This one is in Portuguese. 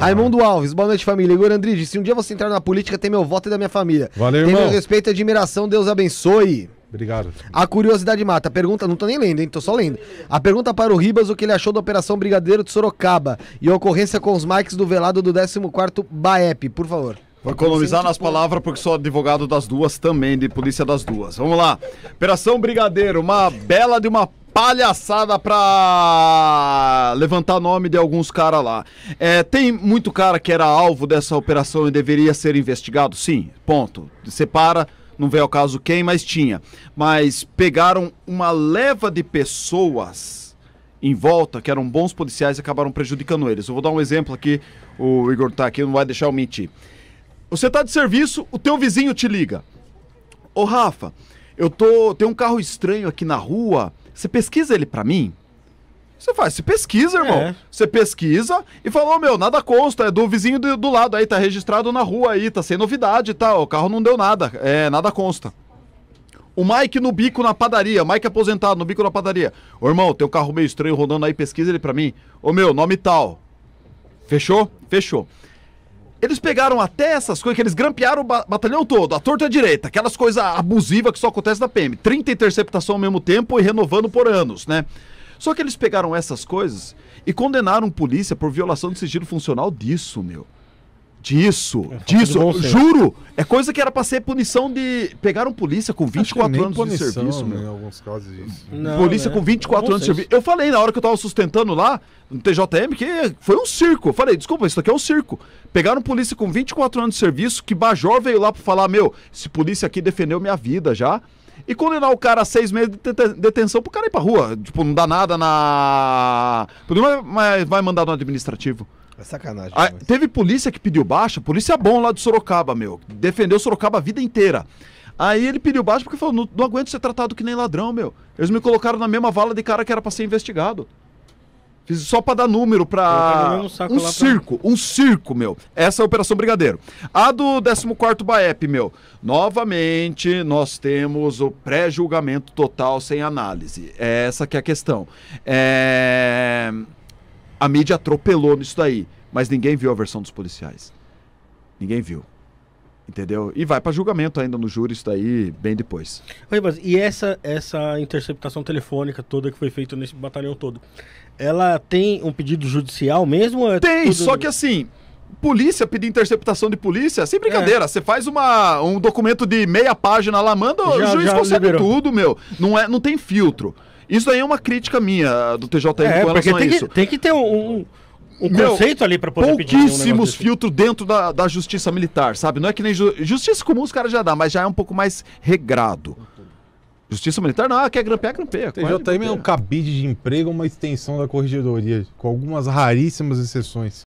Tá Raimundo Alves, boa noite, família. Igor Andrige, se um dia você entrar na política, tem meu voto e da minha família. Valeu, tem irmão. meu respeito e admiração, Deus abençoe. Obrigado. A curiosidade mata. A pergunta, não tô nem lendo, hein? Tô só lendo. A pergunta para o Ribas o que ele achou da Operação Brigadeiro de Sorocaba e a ocorrência com os mics do velado do 14º BAEP, por favor. Vou economizar nas palavras, porque sou advogado das duas também, de polícia das duas. Vamos lá. Operação Brigadeiro, uma bela de uma palhaçada pra levantar nome de alguns caras lá. É, tem muito cara que era alvo dessa operação e deveria ser investigado? Sim, ponto. Separa, não veio ao caso quem, mas tinha. Mas pegaram uma leva de pessoas em volta que eram bons policiais e acabaram prejudicando eles. Eu vou dar um exemplo aqui, o Igor tá aqui, não vai deixar eu mentir. Você tá de serviço, o teu vizinho te liga. Ô Rafa, eu tô, tem um carro estranho aqui na rua, você pesquisa ele para mim? Você faz, você pesquisa, irmão. É. Você pesquisa e falou, oh, meu, nada consta, é do vizinho do, do, lado aí, tá registrado na rua aí, tá sem novidade e tá, tal, o carro não deu nada, é, nada consta. O Mike no bico na padaria, Mike aposentado no bico na padaria. Ô, irmão, um carro meio estranho rodando aí, pesquisa ele pra mim. Ô, meu, nome tal. Fechou? Fechou. Eles pegaram até essas coisas que eles grampearam o batalhão todo, a torta direita, aquelas coisas abusivas que só acontece na PM. 30 interceptação ao mesmo tempo e renovando por anos, né? Só que eles pegaram essas coisas e condenaram polícia por violação de sigilo funcional disso, meu. Disso, é disso, juro! É coisa que era pra ser punição de. Pegaram polícia com 24 anos punição, de serviço, né? Em alguns casos, isso. Não, polícia né? com 24 anos de serviço. Eu falei na hora que eu tava sustentando lá, no TJM, que foi um circo. Eu falei, desculpa, isso aqui é um circo. Pegaram polícia com 24 anos de serviço, que Bajor veio lá pra falar: meu, esse polícia aqui defendeu minha vida já e condenar o cara a seis meses de detenção pro cara ir pra rua. Tipo, não dá nada na. Mas vai mandar no administrativo. É sacanagem. Ah, teve polícia que pediu baixa, polícia bom lá de Sorocaba, meu. Defendeu Sorocaba a vida inteira. Aí ele pediu baixa porque falou: não, não aguento ser tratado que nem ladrão, meu. Eles me colocaram na mesma vala de cara que era pra ser investigado. Fiz só pra dar número pra. Um circo, pra... um circo, meu. Essa é a Operação Brigadeiro. A do 14 BAEP, meu. Novamente, nós temos o pré-julgamento total sem análise. É essa que é a questão. É a mídia atropelou nisso daí. Mas ninguém viu a versão dos policiais. Ninguém viu. Entendeu? E vai para julgamento ainda no júri isso daí bem depois. E essa essa interceptação telefônica toda que foi feita nesse batalhão todo, ela tem um pedido judicial mesmo? É tem, tudo... só que assim, polícia pedir interceptação de polícia, sem é. brincadeira, é. você faz uma, um documento de meia página lá, manda, já, o juiz consegue liberou. tudo, meu. Não, é, não tem filtro. Isso daí é uma crítica minha do TJM é, com relação tem a isso. Que, tem que ter um... um Meu, conceito ali para poder pouquíssimos um filtros dentro da, da justiça militar, sabe? Não é que nem ju justiça comum os caras já dá, mas já é um pouco mais regrado. Justiça militar não, ah, é quer grampear, é grampeia. É TJM é um cabide de emprego, uma extensão da corregedoria, com algumas raríssimas exceções.